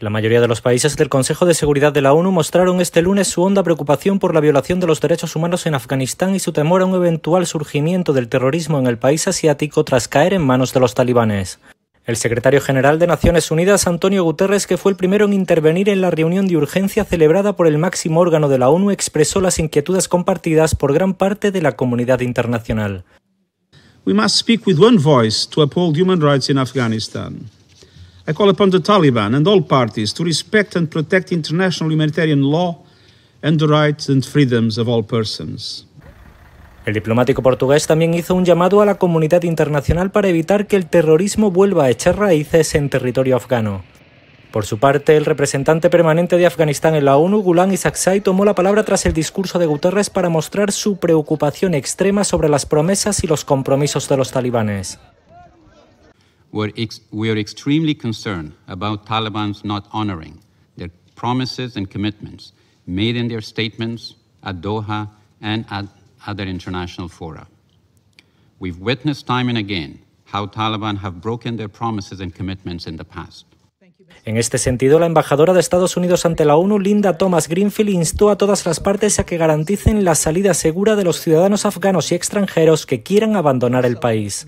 La mayoría de los países del Consejo de Seguridad de la ONU mostraron este lunes su honda preocupación por la violación de los derechos humanos en Afganistán y su temor a un eventual surgimiento del terrorismo en el país asiático tras caer en manos de los talibanes. El secretario general de Naciones Unidas, Antonio Guterres, que fue el primero en intervenir en la reunión de urgencia celebrada por el máximo órgano de la ONU, expresó las inquietudes compartidas por gran parte de la comunidad internacional the Taliban and all parties to respect and protect international humanitarian law and the rights and freedoms of all persons. El diplomático portugués también hizo un llamado a la comunidad internacional para evitar que el terrorismo vuelva a echar raíces en territorio afgano. Por su parte, el representante permanente de Afganistán en la ONU, Gulan Isaksai, tomó la palabra tras el discurso de Guterres para mostrar su preocupación extrema sobre las promesas y los compromisos de los talibanes. We're we are extremely concerned about Taliban's not honoring their promises and commitments made in their statements at Doha and at other international fora. We've witnessed time and again how Taliban have broken their promises and commitments in the past. En este sentido, la embajadora de Estados Unidos ante la ONU, Linda Thomas Greenfield, instó a todas las partes a que garanticen la salida segura de los ciudadanos afganos y extranjeros que quieran abandonar el país.